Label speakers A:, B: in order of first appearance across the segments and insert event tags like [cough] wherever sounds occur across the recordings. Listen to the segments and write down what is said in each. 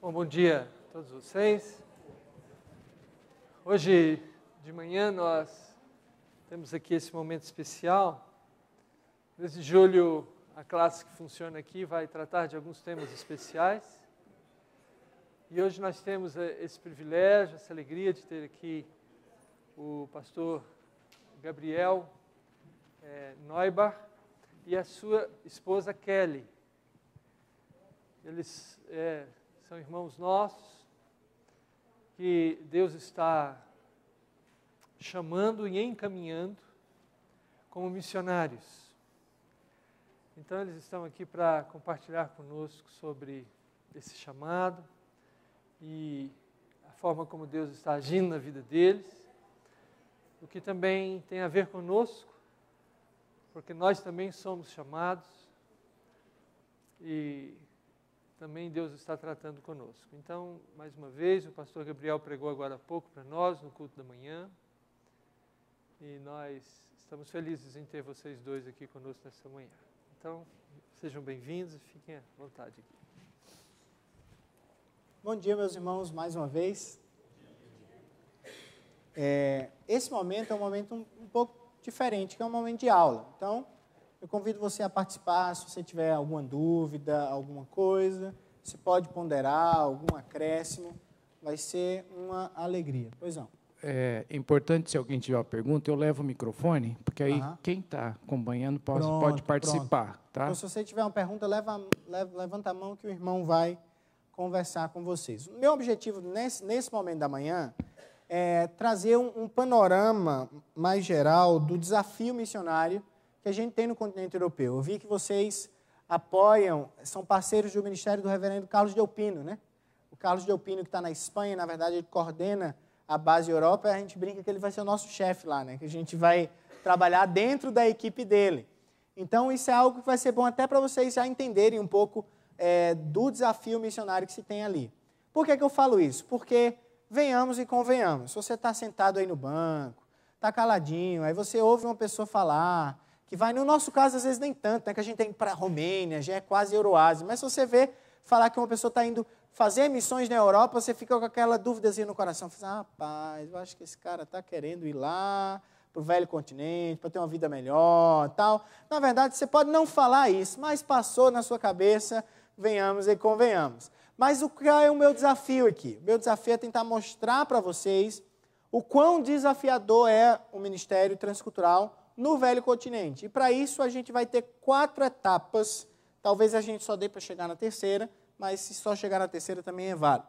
A: Bom, bom dia a todos vocês. Hoje de manhã nós temos aqui esse momento especial. Desde julho, a classe que funciona aqui vai tratar de alguns temas especiais. E hoje nós temos eh, esse privilégio, essa alegria de ter aqui o pastor Gabriel é, e a sua esposa Kelly. Eles é, são irmãos nossos, que Deus está chamando e encaminhando como missionários. Então, eles estão aqui para compartilhar conosco sobre esse chamado e a forma como Deus está agindo na vida deles, o que também tem a ver conosco, porque nós também somos chamados e também Deus está tratando conosco. Então, mais uma vez, o pastor Gabriel pregou agora há pouco para nós no culto da manhã. E nós estamos felizes em ter vocês dois aqui conosco nessa manhã. Então, sejam bem-vindos e fiquem à vontade aqui.
B: Bom dia, meus irmãos, mais uma vez. É, esse momento é um momento um, um pouco diferente, que é um momento de aula. Então, eu convido você a participar se você tiver alguma dúvida, alguma coisa. Você pode ponderar algum acréscimo. Vai ser uma alegria. Pois não. É importante, se alguém tiver uma pergunta, eu levo o microfone, porque aí quem está acompanhando pode, pronto, pode participar. Tá? Então, se você tiver uma pergunta, leva, leva, levanta a mão que o irmão vai conversar com vocês. O meu objetivo nesse, nesse momento da manhã é trazer um, um panorama mais geral do desafio missionário que a gente tem no continente europeu. Eu vi que vocês apoiam, são parceiros do ministério do reverendo Carlos Delpino, né? O Carlos Delpino, que está na Espanha, na verdade, ele coordena a base Europa, a gente brinca que ele vai ser o nosso chefe lá, né? Que a gente vai trabalhar dentro da equipe dele. Então, isso é algo que vai ser bom até para vocês já entenderem um pouco é, do desafio missionário que se tem ali. Por que, que eu falo isso? Porque, venhamos e convenhamos, se você está sentado aí no banco, está caladinho, aí você ouve uma pessoa falar, que vai, no nosso caso, às vezes nem tanto, né, que a gente tem para a Romênia, já é quase Euroásia, mas se você vê falar que uma pessoa está indo fazer missões na Europa, você fica com aquela dúvidazinha no coração, fala, assim, rapaz, eu acho que esse cara está querendo ir lá para o velho continente, para ter uma vida melhor tal. Na verdade, você pode não falar isso, mas passou na sua cabeça, venhamos e convenhamos. Mas o que é o meu desafio aqui? O meu desafio é tentar mostrar para vocês o quão desafiador é o ministério transcultural no velho continente. E para isso a gente vai ter quatro etapas. Talvez a gente só dê para chegar na terceira, mas se só chegar na terceira também é válido.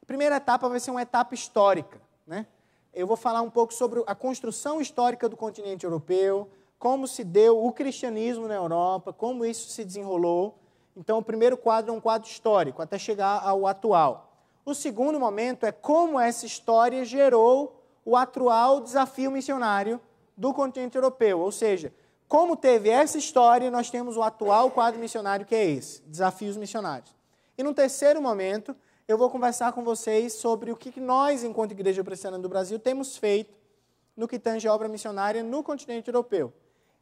B: A primeira etapa vai ser uma etapa histórica. Né? Eu vou falar um pouco sobre a construção histórica do continente europeu, como se deu o cristianismo na Europa, como isso se desenrolou. Então, o primeiro quadro é um quadro histórico, até chegar ao atual. O segundo momento é como essa história gerou o atual desafio missionário do continente europeu. Ou seja, como teve essa história, nós temos o atual quadro missionário que é esse, desafios missionários. E no terceiro momento, eu vou conversar com vocês sobre o que nós, enquanto Igreja Presbiteriana do Brasil, temos feito no que tange a obra missionária no continente europeu.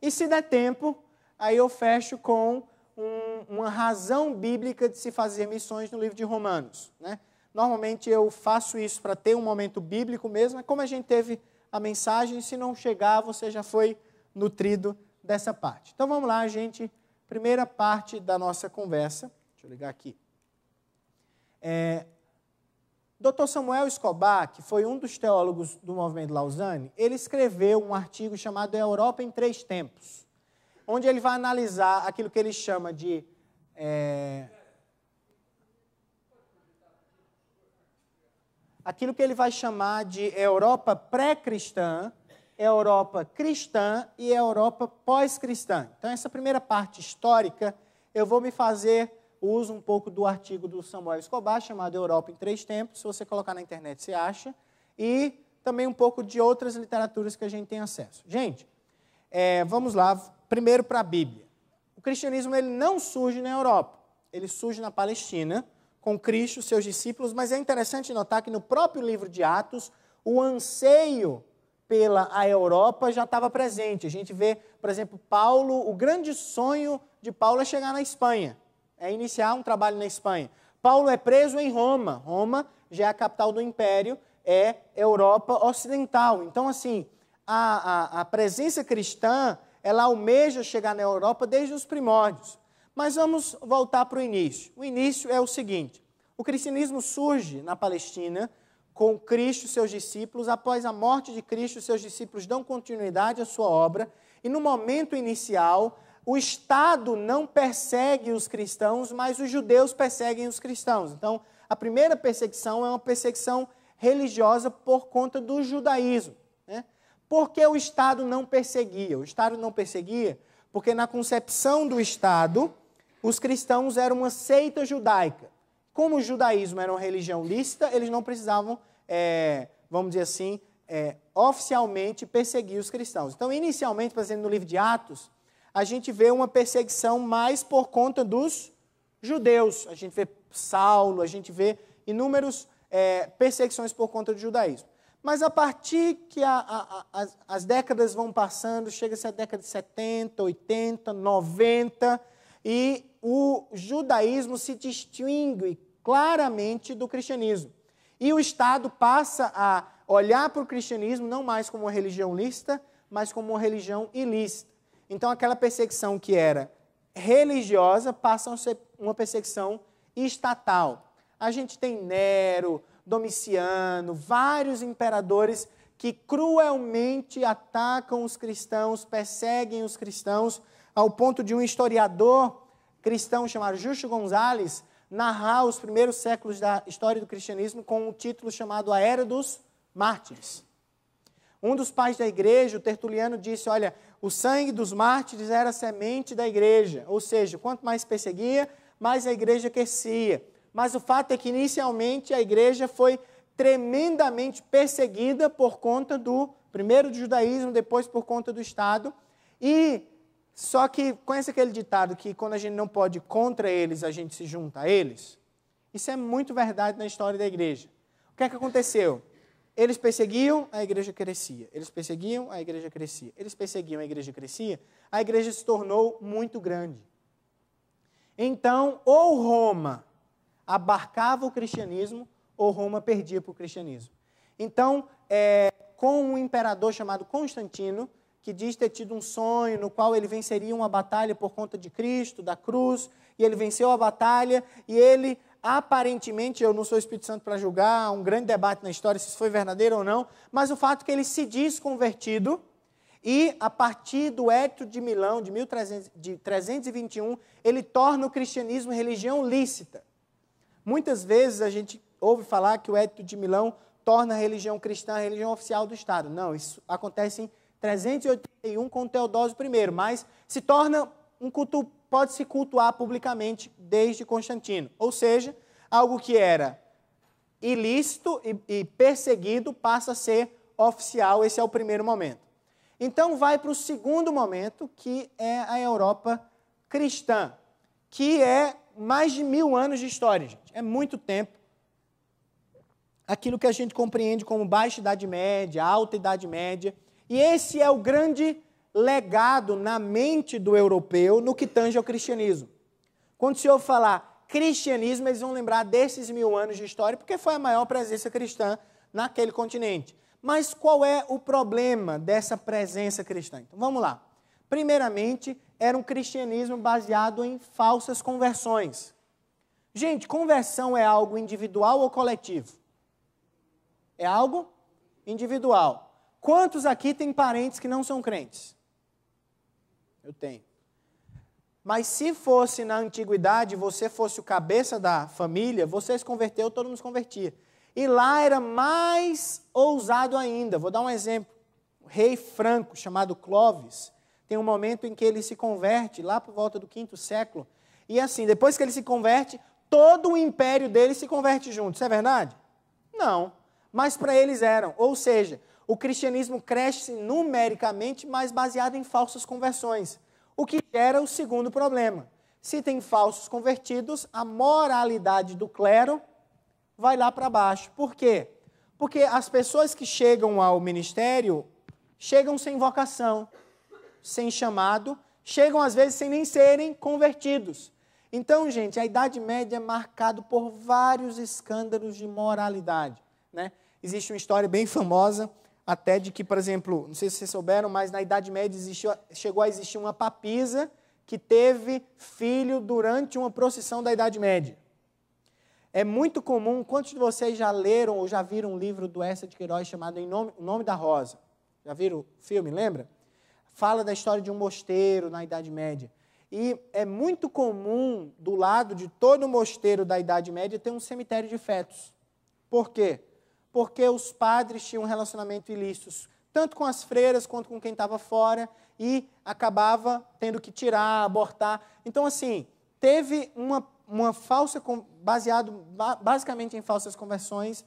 B: E se der tempo, aí eu fecho com um, uma razão bíblica de se fazer missões no livro de Romanos. Né? Normalmente eu faço isso para ter um momento bíblico mesmo, como a gente teve a mensagem. Se não chegar, você já foi nutrido dessa parte. Então vamos lá, gente. Primeira parte da nossa conversa. Deixa eu ligar aqui. É, Dr. Samuel Escobar, que foi um dos teólogos do movimento Lausanne, ele escreveu um artigo chamado Europa em Três Tempos, onde ele vai analisar aquilo que ele chama de é, aquilo que ele vai chamar de Europa pré-cristã, Europa cristã e Europa pós-cristã. Então, essa primeira parte histórica, eu vou me fazer uso um pouco do artigo do Samuel Escobar, chamado Europa em Três Tempos. Se você colocar na internet, você acha. E também um pouco de outras literaturas que a gente tem acesso. Gente, é, vamos lá, primeiro para a Bíblia. O cristianismo ele não surge na Europa, ele surge na Palestina com Cristo, seus discípulos, mas é interessante notar que no próprio livro de Atos, o anseio pela a Europa já estava presente. A gente vê, por exemplo, Paulo, o grande sonho de Paulo é chegar na Espanha, é iniciar um trabalho na Espanha. Paulo é preso em Roma. Roma já é a capital do império, é Europa Ocidental. Então, assim, a, a, a presença cristã, ela almeja chegar na Europa desde os primórdios. Mas vamos voltar para o início. O início é o seguinte: o cristianismo surge na Palestina com Cristo e seus discípulos. Após a morte de Cristo, seus discípulos dão continuidade à sua obra. E no momento inicial, o Estado não persegue os cristãos, mas os judeus perseguem os cristãos. Então, a primeira perseguição é uma perseguição religiosa por conta do judaísmo. Né? Por que o Estado não perseguia? O Estado não perseguia porque, na concepção do Estado, os cristãos eram uma seita judaica. Como o judaísmo era uma religião lícita, eles não precisavam, é, vamos dizer assim, é, oficialmente perseguir os cristãos. Então, inicialmente, por exemplo, no livro de Atos, a gente vê uma perseguição mais por conta dos judeus. A gente vê Saulo, a gente vê inúmeros é, perseguições por conta do judaísmo. Mas a partir que a, a, a, as, décadas vão passando, chega-se à década de 70, 80, 90, e o judaísmo se distingue claramente do cristianismo. E o Estado passa a olhar para o cristianismo não mais como uma religião lícita, mas como uma religião ilícita. Então, aquela perseguição que era religiosa passa a ser uma perseguição estatal. A gente tem Nero, Domiciano, vários imperadores que cruelmente atacam os cristãos, perseguem os cristãos, ao ponto de um historiador cristão chamado Justo Gonzalez narrar os primeiros séculos da história do cristianismo com um título chamado A Era dos Mártires. Um dos pais da igreja, o Tertuliano, disse: Olha, o sangue dos mártires era a semente da igreja, ou seja, quanto mais perseguia, mais a igreja crescia. Mas o fato é que, inicialmente, a igreja foi tremendamente perseguida por conta do, primeiro, do judaísmo, depois por conta do Estado. E só que conhece aquele ditado que quando a gente não pode ir contra eles, a gente se junta a eles? Isso é muito verdade na história da igreja. O que é que aconteceu? Eles perseguiam, a igreja crescia. Eles perseguiam, a igreja crescia. Eles perseguiam, a igreja crescia. A igreja se tornou muito grande. Então, ou Roma abarcava o cristianismo, ou Roma perdia para o cristianismo. Então, é, com um imperador chamado Constantino, que diz ter tido um sonho no qual ele venceria uma batalha por conta de Cristo, da cruz, e ele venceu a batalha, e ele aparentemente, eu não sou Espírito Santo para julgar, há um grande debate na história se isso foi verdadeiro ou não, mas o fato é que ele se diz convertido, e a partir do Édito de Milão, de 1321, ele torna o cristianismo religião lícita. Muitas vezes a gente ouve falar que o Édito de Milão torna a religião cristã a religião oficial do Estado. Não, isso acontece em 381 com Teodósio I, mas se torna um culto, pode se cultuar publicamente desde Constantino. Ou seja, algo que era ilícito e, e perseguido passa a ser oficial, esse é o primeiro momento. Então vai para o segundo momento, que é a Europa cristã, que é mais de mil anos de história, gente. É muito tempo. Aquilo que a gente compreende como Baixa Idade Média, Alta Idade Média, e esse é o grande legado na mente do europeu no que tange ao cristianismo. Quando o senhor falar cristianismo, eles vão lembrar desses mil anos de história, porque foi a maior presença cristã naquele continente. Mas qual é o problema dessa presença cristã? Então vamos lá. Primeiramente, era um cristianismo baseado em falsas conversões. Gente, conversão é algo individual ou coletivo? É algo individual. Quantos aqui têm parentes que não são crentes? Eu tenho. Mas se fosse na antiguidade, você fosse o cabeça da família, você se converteu, todo mundo se convertia. E lá era mais ousado ainda. Vou dar um exemplo. O rei franco, chamado Clovis, tem um momento em que ele se converte, lá por volta do quinto século. E assim, depois que ele se converte, todo o império dele se converte junto. Isso é verdade? Não. Mas para eles eram. Ou seja, o cristianismo cresce numericamente, mas baseado em falsas conversões, o que gera o segundo problema. Se tem falsos convertidos, a moralidade do clero vai lá para baixo. Por quê? Porque as pessoas que chegam ao ministério chegam sem vocação, sem chamado, chegam às vezes sem nem serem convertidos. Então, gente, a Idade Média é marcada por vários escândalos de moralidade. Né? Existe uma história bem famosa até de que, por exemplo, não sei se vocês souberam, mas na Idade Média existiu, chegou a existir uma papisa que teve filho durante uma procissão da Idade Média. É muito comum, quantos de vocês já leram ou já viram um livro do Essa de Queiroz chamado em nome, O Nome da Rosa? Já viram o filme, lembra? Fala da história de um mosteiro na Idade Média. E é muito comum, do lado de todo mosteiro da Idade Média, ter um cemitério de fetos. Por quê? porque os padres tinham um relacionamento ilícito, tanto com as freiras quanto com quem estava fora, e acabava tendo que tirar, abortar. Então, assim, teve uma, uma falsa, baseado basicamente em falsas conversões,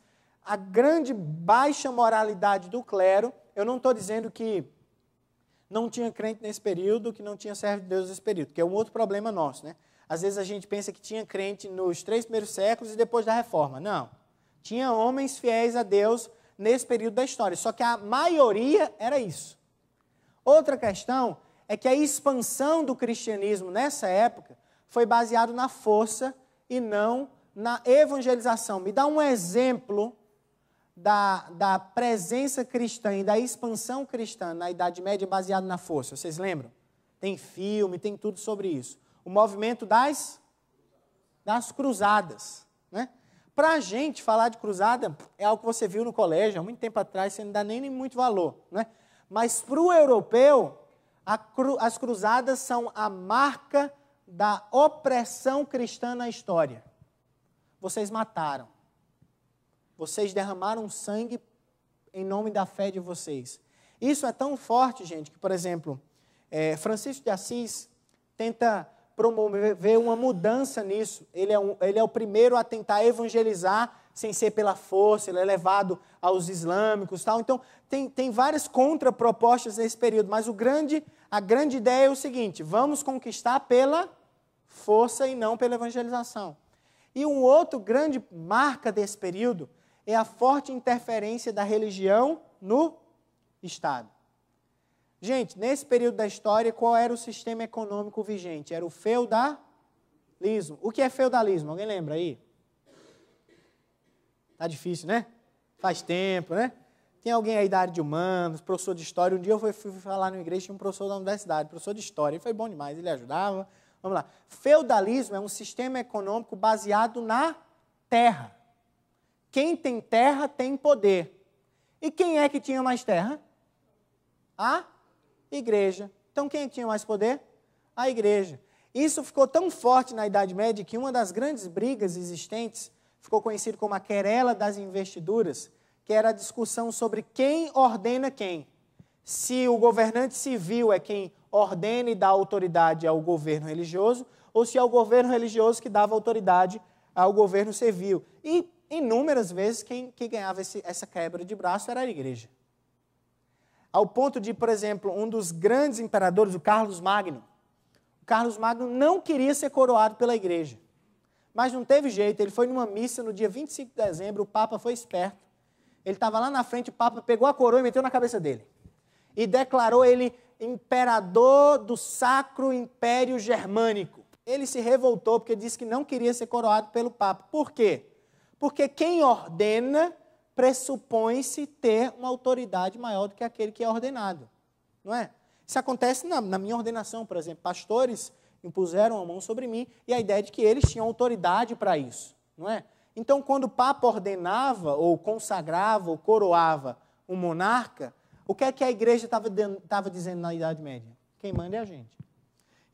B: a grande baixa moralidade do clero. Eu não estou dizendo que não tinha crente nesse período, que não tinha servo de Deus nesse período, que é um outro problema nosso, né? Às vezes a gente pensa que tinha crente nos três primeiros séculos e depois da reforma. Não. Tinha homens fiéis a Deus nesse período da história, só que a maioria era isso. Outra questão é que a expansão do cristianismo nessa época foi baseado na força e não na evangelização. Me dá um exemplo da, da presença cristã e da expansão cristã na Idade Média baseado na força. Vocês lembram? Tem filme, tem tudo sobre isso. O movimento das, das cruzadas. Para a gente, falar de cruzada é algo que você viu no colégio há muito tempo atrás, você não dá nem, nem muito valor. Né? Mas para o europeu, cru, as cruzadas são a marca da opressão cristã na história. Vocês mataram. Vocês derramaram sangue em nome da fé de vocês. Isso é tão forte, gente, que, por exemplo, é, Francisco de Assis tenta promover uma mudança nisso. Ele é, um, ele é o primeiro a tentar evangelizar sem ser pela força, ele é levado aos islâmicos tal. Então, tem, tem várias contrapropostas nesse período, mas o grande, a grande ideia é o seguinte: vamos conquistar pela força e não pela evangelização. E um outro grande marca desse período é a forte interferência da religião no Estado. Gente, nesse período da história, qual era o sistema econômico vigente? Era o feudalismo. O que é feudalismo? Alguém lembra aí? Tá difícil, né? Faz tempo, né? Tem alguém aí da área de humanos, professor de história. Um dia eu fui, falar na igreja, tinha um professor da universidade, professor de história. Ele foi bom demais, ele ajudava. Vamos lá. Feudalismo é um sistema econômico baseado na terra. Quem tem terra tem poder. E quem é que tinha mais terra? A igreja. Então quem tinha mais poder? A igreja. Isso ficou tão forte na Idade Média que uma das grandes brigas existentes ficou conhecida como a querela das investiduras, que era a discussão sobre quem ordena quem. Se o governante civil é quem ordena e dá autoridade ao governo religioso, ou se é o governo religioso que dava autoridade ao governo civil. E inúmeras vezes quem, quem ganhava esse, essa quebra de braço era a igreja. Ao ponto de, por exemplo, um dos grandes imperadores, o Carlos Magno, o Carlos Magno não queria ser coroado pela igreja. Mas não teve jeito, ele foi numa missa no dia 25 de dezembro, o Papa foi esperto. Ele estava lá na frente, o Papa pegou a coroa e meteu na cabeça dele. E declarou ele imperador do Sacro Império Germânico. Ele se revoltou porque disse que não queria ser coroado pelo Papa. Por quê? Porque quem ordena pressupõe-se ter uma autoridade maior do que aquele que é ordenado. Não é? Isso acontece na, na, minha ordenação, por exemplo. Pastores impuseram a mão sobre mim e a ideia de que eles tinham autoridade para isso. Não é? Então, quando o Papa ordenava, ou consagrava, ou coroava um monarca, o que é que a igreja estava dizendo na Idade Média? Quem manda é a gente.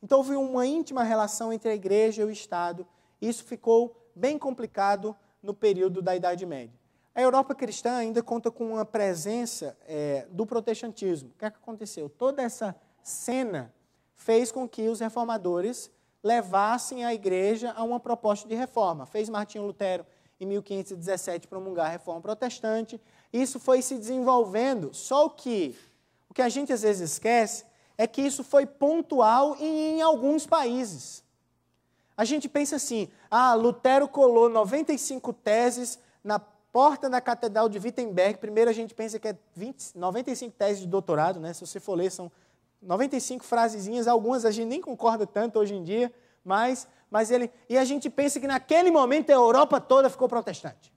B: Então, houve uma íntima relação entre a igreja e o Estado. E isso ficou bem complicado no período da Idade Média. A Europa cristã ainda conta com uma presença é, do protestantismo. O que, é que aconteceu? Toda essa cena fez com que os reformadores levassem a igreja a uma proposta de reforma. Fez Martinho Lutero, em 1517, promulgar a reforma protestante. Isso foi se desenvolvendo, só que o que a gente às vezes esquece é que isso foi pontual em, em alguns países. A gente pensa assim: ah, Lutero colou 95 teses na porta da Catedral de Wittenberg, primeiro a gente pensa que é 20, 95 teses de doutorado, né? se você for ler, são 95 frasezinhas, algumas a gente nem concorda tanto hoje em dia, mas, mas ele. E a gente pensa que naquele momento a Europa toda ficou protestante.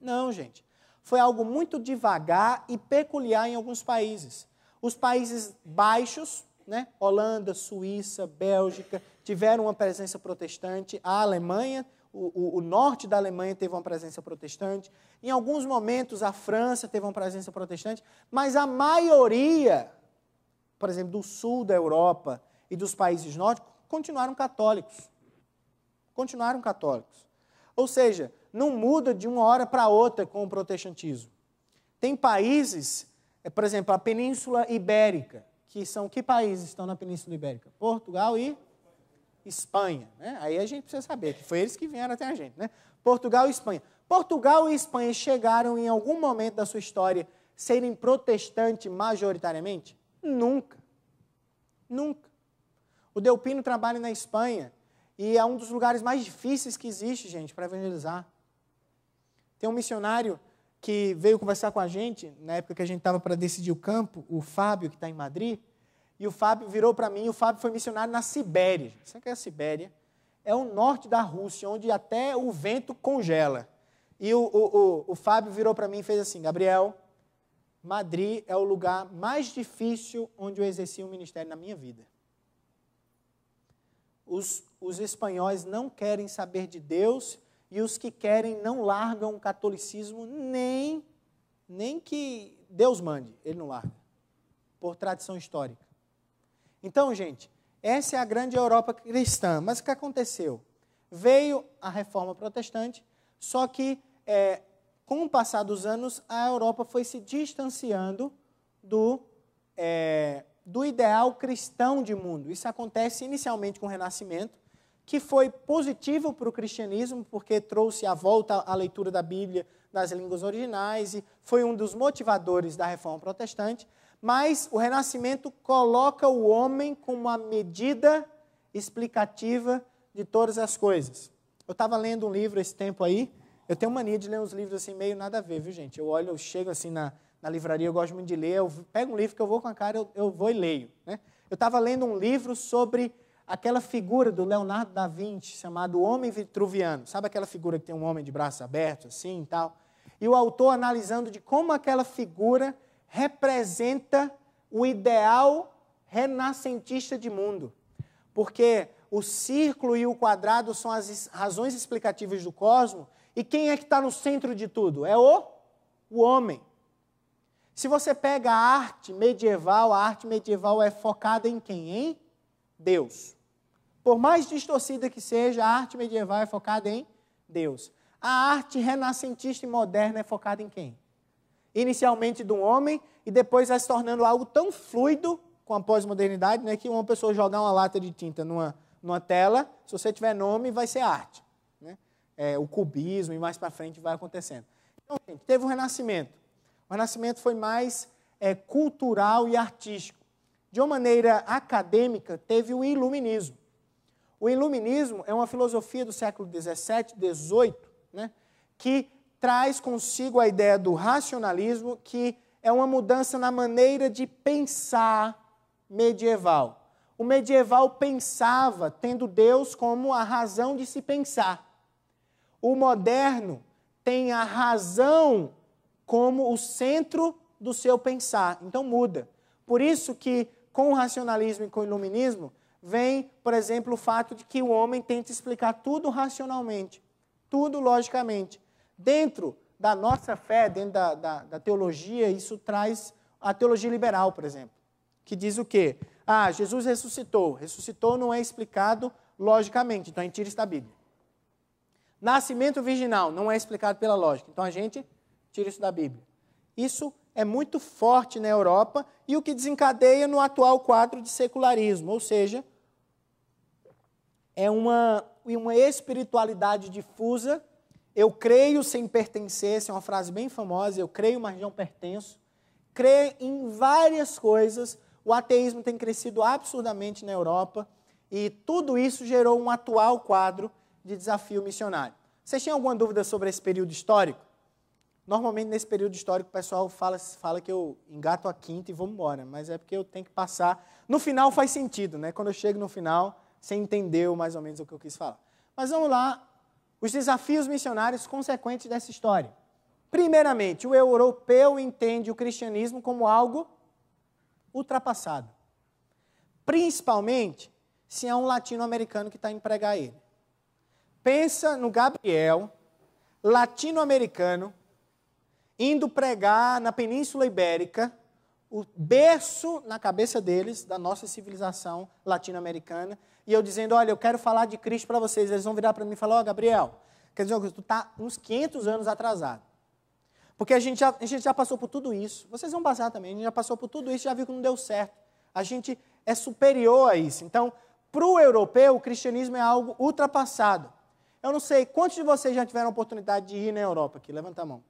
B: Não, gente. Foi algo muito devagar e peculiar em alguns países. Os países baixos, né? Holanda, Suíça, Bélgica, tiveram uma presença protestante, a Alemanha o, o, o, norte da Alemanha teve uma presença protestante, em alguns momentos a França teve uma presença protestante, mas a maioria, por exemplo, do sul da Europa e dos países nórdicos, continuaram católicos. Continuaram católicos. Ou seja, não muda de uma hora para outra com o protestantismo. Tem países, é, por exemplo, a Península Ibérica, que são que países estão na Península Ibérica? Portugal e Espanha. Né? Aí a gente precisa saber que foi eles que vieram até a gente. Né? Portugal e Espanha. Portugal e Espanha chegaram em algum momento da sua história serem protestantes majoritariamente? Nunca. Nunca. O Delpino trabalha na Espanha e é um dos lugares mais difíceis que existe, gente, para evangelizar. Tem um missionário que veio conversar com a gente na época que a gente estava para decidir o campo, o Fábio, que está em Madrid. E o Fábio virou para mim, o Fábio foi missionário na Sibéria. Você sabe o que é a Sibéria? É o norte da Rússia, onde até o vento congela. E o, o, o, o Fábio virou para mim e fez assim: Gabriel, Madrid é o lugar mais difícil onde eu exerci o um ministério na minha vida. Os, os espanhóis não querem saber de Deus e os que querem não largam o catolicismo nem, nem que Deus mande, ele não larga, por tradição histórica. Então, gente, essa é a grande Europa cristã. Mas o que aconteceu? Veio a reforma protestante, só que é, com o passar dos anos, a Europa foi se distanciando do, é, do ideal cristão de mundo. Isso acontece inicialmente com o Renascimento, que foi positivo para o cristianismo, porque trouxe a volta à leitura da Bíblia nas línguas originais e foi um dos motivadores da reforma protestante. Mas o renascimento coloca o homem como a medida explicativa de todas as coisas. Eu estava lendo um livro esse tempo aí. Eu tenho mania de ler uns livros assim, meio nada a ver, viu, gente? Eu olho, eu chego assim na, na livraria, eu gosto muito de ler. Eu pego um livro que eu vou com a cara, eu, eu vou e leio. Né? Eu estava lendo um livro sobre aquela figura do Leonardo da Vinci, chamado Homem Vitruviano. Sabe aquela figura que tem um homem de braços abertos, assim e tal? E o autor analisando de como aquela figura representa o ideal renascentista de mundo. Porque o círculo e o quadrado são as razões explicativas do cosmos, e quem é que está no centro de tudo? É o, o homem. Se você pega a arte medieval, a arte medieval é focada em quem? Em Deus. Por mais distorcida que seja, a arte medieval é focada em Deus. A arte renascentista e moderna é focada em quem? inicialmente de um homem e depois vai se tornando algo tão fluido com a pós-modernidade, né, que uma pessoa jogar uma lata de tinta numa, numa tela, se você tiver nome, vai ser arte. Né? É, o cubismo e mais para frente vai acontecendo. Então, gente, teve o Renascimento. O Renascimento foi mais é, cultural e artístico. De uma maneira acadêmica, teve o Iluminismo. O Iluminismo é uma filosofia do século XVII, XVIII, né, que traz consigo a ideia do racionalismo, que é uma mudança na maneira de pensar medieval. O medieval pensava tendo Deus como a razão de se pensar. O moderno tem a razão como o centro do seu pensar. Então muda. Por isso que com o racionalismo e com o iluminismo vem, por exemplo, o fato de que o homem tenta explicar tudo racionalmente, tudo logicamente. Dentro da nossa fé, dentro da, da, da teologia, isso traz a teologia liberal, por exemplo, que diz o quê? Ah, Jesus ressuscitou. Ressuscitou não é explicado logicamente, então a gente tira isso da Bíblia. Nascimento virginal não é explicado pela lógica, então a gente tira isso da Bíblia. Isso é muito forte na Europa e o que desencadeia no atual quadro de secularismo, ou seja, é uma, uma espiritualidade difusa eu creio sem pertencer, essa é uma frase bem famosa, eu creio, mas não pertenço. Creio em várias coisas. O ateísmo tem crescido absurdamente na Europa e tudo isso gerou um atual quadro de desafio missionário. Vocês têm alguma dúvida sobre esse período histórico? Normalmente, nesse período histórico, o pessoal fala, fala que eu engato a quinta e vou embora, mas é porque eu tenho que passar. No final faz sentido, né? Quando eu chego no final, você entendeu mais ou menos o que eu quis falar. Mas vamos lá os desafios missionários consequentes dessa história. Primeiramente, o europeu entende o cristianismo como algo ultrapassado, principalmente se é um latino-americano que está em pregar ele. Pensa no Gabriel, latino-americano, indo pregar na Península Ibérica, o berço na cabeça deles da nossa civilização latino-americana, e eu dizendo, olha, eu quero falar de Cristo para vocês, eles vão virar para mim e falar, ó, oh, Gabriel, quer dizer, tu está uns 500 anos atrasado. Porque a gente, já, a gente já passou por tudo isso. Vocês vão passar também, a gente já passou por tudo isso, já viu que não deu certo. A gente é superior a isso. Então, para o europeu, o cristianismo é algo ultrapassado. Eu não sei quantos de vocês já tiveram oportunidade de ir na Europa aqui, levanta a mão.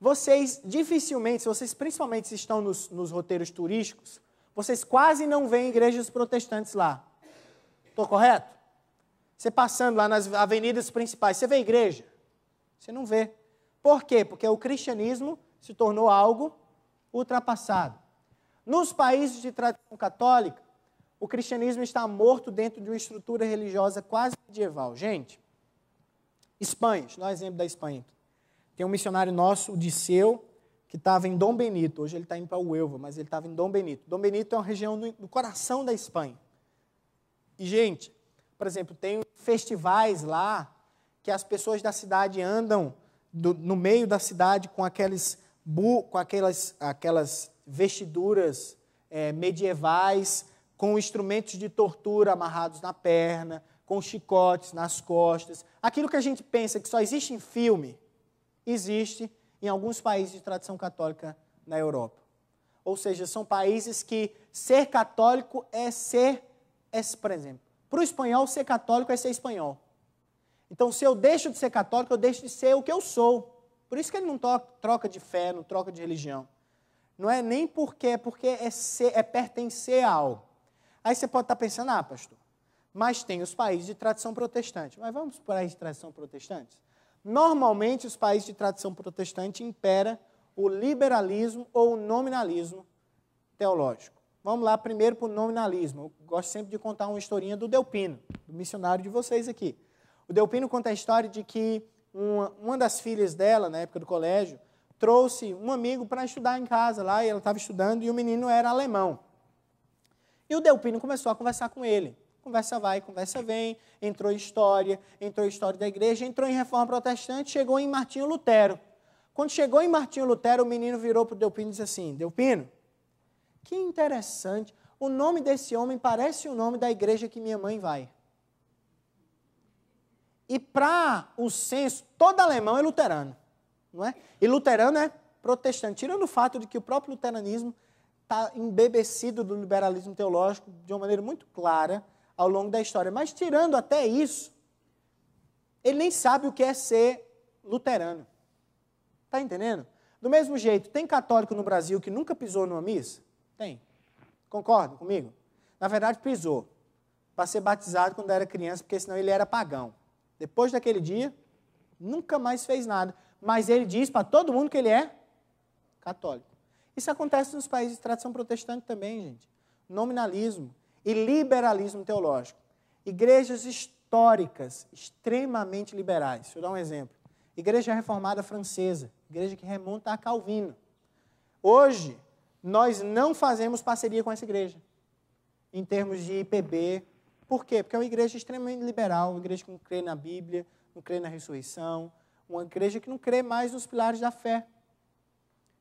B: Vocês dificilmente, se vocês principalmente estão nos, nos roteiros turísticos, vocês quase não veem igrejas protestantes lá. Estou correto? Você passando lá nas avenidas principais, você vê igreja? Você não vê. Por quê? Porque o cristianismo se tornou algo ultrapassado. Nos países de tradição católica, o cristianismo está morto dentro de uma estrutura religiosa quase medieval. Gente, Espanha, nós exemplo da Espanha. Tem um missionário nosso, o Disseu, que estava em Dom Benito. Hoje ele está indo para Uelva, mas ele estava em Dom Benito. Dom Benito é uma região do coração da Espanha. E, gente, por exemplo, tem festivais lá que as pessoas da cidade andam do, no meio da cidade com aqueles com aquelas, aquelas vestiduras é, medievais, com instrumentos de tortura amarrados na perna, com chicotes nas costas. Aquilo que a gente pensa que só existe em filme, existe em alguns países de tradição católica na Europa. Ou seja, são países que ser católico é ser é, por exemplo, para o espanhol ser católico é ser espanhol. Então, se eu deixo de ser católico, eu deixo de ser o que eu sou. Por isso que ele não troca de fé, não troca de religião. Não é nem porque, é porque é, ser, é pertencer a algo. Aí você pode estar tá pensando, ah, pastor, mas tem os países de tradição protestante. Mas vamos para as de tradição protestante? Normalmente, os países de tradição protestante impera o liberalismo ou o nominalismo teológico. Vamos lá primeiro para o nominalismo. Eu gosto sempre de contar uma historinha do Delpino, do missionário de vocês aqui. O Delpino conta a história de que uma, uma das filhas dela, na época do colégio, trouxe um amigo para estudar em casa lá, e ela estava estudando, e o menino era alemão. E o Delpino começou a conversar com ele. Conversa vai, conversa vem, entrou em história, entrou em história da igreja, entrou em reforma protestante, chegou em Martinho Lutero. Quando chegou em Martinho Lutero, o menino virou para o Delpino e disse assim: Delpino, que interessante. O nome desse homem parece o nome da igreja que minha mãe vai. E para o censo, todo alemão é luterano, não é? E luterano é protestante, tirando o fato de que o próprio luteranismo está embebecido do liberalismo teológico de uma maneira muito clara ao longo da história. Mas tirando até isso, ele nem sabe o que é ser luterano. Está entendendo? Do mesmo jeito, tem católico no Brasil que nunca pisou numa missa? Tem. concorda comigo? Na verdade, pisou para ser batizado quando era criança, porque senão ele era pagão. Depois daquele dia, nunca mais fez nada. Mas ele diz para todo mundo que ele é católico. Isso acontece nos países de tradição protestante também, gente. Nominalismo e liberalismo teológico. Igrejas históricas extremamente liberais. Deixa eu dar um exemplo. Igreja Reformada Francesa, igreja que remonta a Calvino. Hoje, nós não fazemos parceria com essa igreja, em termos de IPB. Por quê? Porque é uma igreja extremamente liberal, uma igreja que não crê na Bíblia, não crê na ressurreição, uma igreja que não crê mais nos pilares da fé.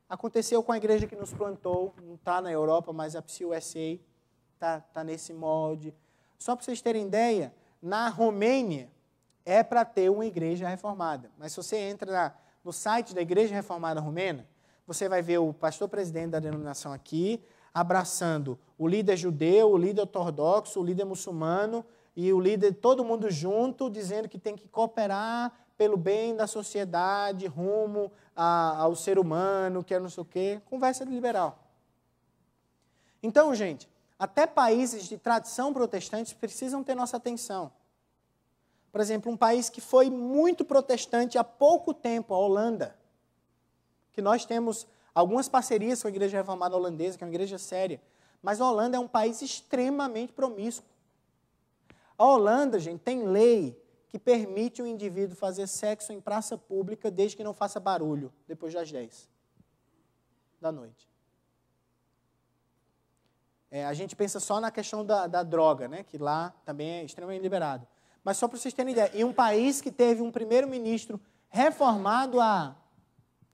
B: Aconteceu com a igreja que nos plantou, não está na Europa, mas é a Psy USA está tá nesse molde. Só para vocês terem ideia, na Romênia é para ter uma igreja reformada. Mas se você entra na, no site da Igreja Reformada Romena, você vai ver o pastor presidente da denominação aqui abraçando o líder judeu, o líder ortodoxo, o líder muçulmano e o líder, todo mundo junto, dizendo que tem que cooperar pelo bem da sociedade, rumo a, ao ser humano, que é não sei o quê. Conversa de liberal. Então, gente, até países de tradição protestante precisam ter nossa atenção. Por exemplo, um país que foi muito protestante há pouco tempo, a Holanda que nós temos algumas parcerias com a Igreja Reformada Holandesa, que é uma igreja séria, mas a Holanda é um país extremamente promíscuo. A Holanda, gente, tem lei que permite o indivíduo fazer sexo em praça pública desde que não faça barulho, depois das 10 da noite. É, a gente pensa só na questão da, da droga, né, que lá também é extremamente liberado. Mas só para vocês terem ideia, em um país que teve um primeiro-ministro reformado há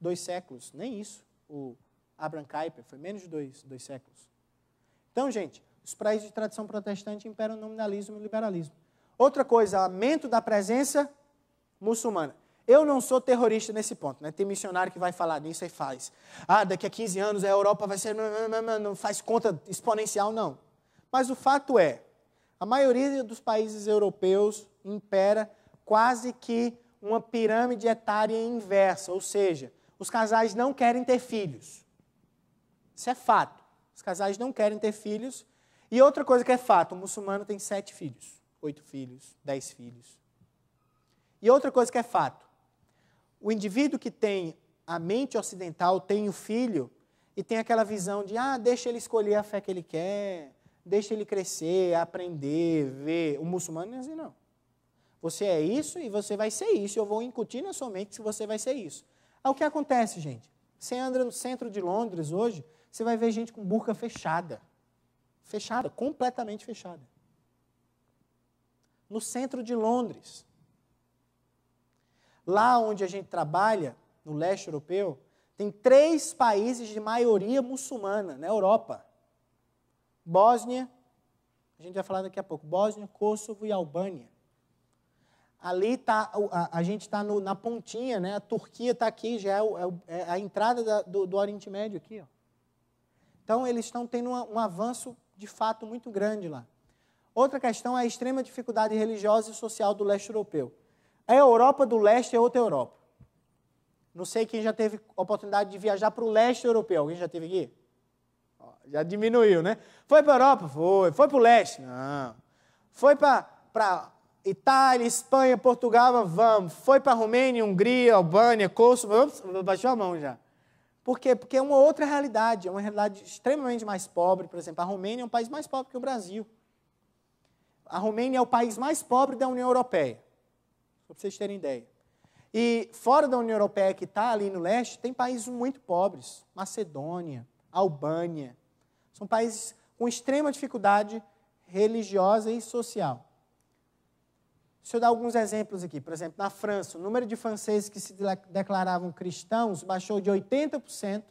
B: dois séculos, nem isso. O Abraham Kuyper foi menos de dois, dois séculos. Então, gente, os países de tradição protestante imperam o nominalismo e o liberalismo. Outra coisa, aumento da presença muçulmana. Eu não sou terrorista nesse ponto, né? Tem missionário que vai falar nisso e faz. Ah, daqui a 15 anos a Europa vai ser. Não faz conta exponencial, não. Mas o fato é, a maioria dos países europeus impera quase que uma pirâmide etária inversa, ou seja, os casais não querem ter filhos. Isso é fato. Os casais não querem ter filhos. E outra coisa que é fato: o muçulmano tem sete filhos, oito filhos, dez filhos. E outra coisa que é fato: o indivíduo que tem a mente ocidental tem o filho e tem aquela visão de, ah, deixa ele escolher a fé que ele quer, deixa ele crescer, aprender, ver. O muçulmano não é assim, não. Você é isso e você vai ser isso. Eu vou incutir na sua mente que você vai ser isso. Aí é o que acontece, gente? Você anda no centro de Londres hoje, você vai ver gente com burca fechada. Fechada, completamente fechada. No centro de Londres. Lá onde a gente trabalha, no leste europeu, tem três países de maioria muçulmana na Europa: Bósnia, a gente vai falar daqui a pouco, Bósnia, Kosovo e Albânia. Ali tá, a, a gente está na pontinha, né? A Turquia está aqui, já é, é, o, é a entrada da, do, do, Oriente Médio aqui. Ó. Então, eles estão tendo uma, um avanço, de fato, muito grande lá. Outra questão é a extrema dificuldade religiosa e social do leste europeu. A é Europa do leste é outra Europa. Não sei quem já teve oportunidade de viajar para o leste europeu. Alguém já teve aqui? Já diminuiu, né? Foi para a Europa? Foi. Foi para o leste? Não. Foi para Itália, Espanha, Portugal, vamos. Foi para Romênia, Hungria, Albânia, Kosovo, baixou a mão já. Por quê? Porque é uma outra realidade, é uma realidade extremamente mais pobre. Por exemplo, a Romênia é um país mais pobre que o Brasil. A Romênia é o país mais pobre da União Europeia, para vocês terem ideia. E fora da União Europeia, que está ali no leste, tem países muito pobres. Macedônia, Albânia. São países com extrema dificuldade religiosa e social. Se eu dar alguns exemplos aqui. Por exemplo, na França, o número de franceses que se declaravam cristãos baixou de 80%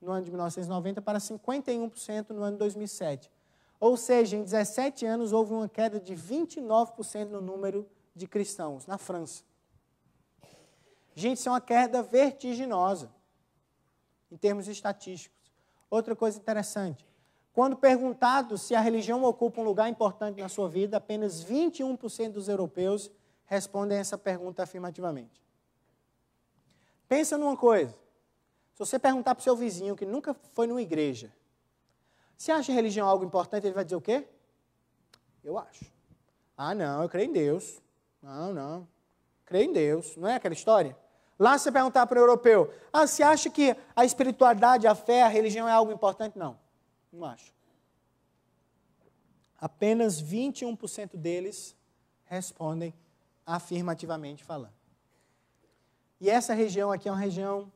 B: no ano de 1990 para 51% no ano de 2007. Ou seja, em 17 anos houve uma queda de 29% no número de cristãos na França. Gente, isso é uma queda vertiginosa em termos estatísticos. Outra coisa interessante: quando perguntado se a religião ocupa um lugar importante na sua vida, apenas 21% dos europeus respondem essa pergunta afirmativamente. Pensa numa coisa. Se você perguntar para o seu vizinho que nunca foi numa igreja, se acha religião algo importante, ele vai dizer o quê? Eu acho. Ah, não, eu creio em Deus. Não, não. Creio em Deus. Não é aquela história? Lá você perguntar para o europeu, ah, você acha que a espiritualidade, a fé, a religião é algo importante? Não. Não acho. Apenas 21% deles respondem afirmativamente falando. E essa região aqui é uma região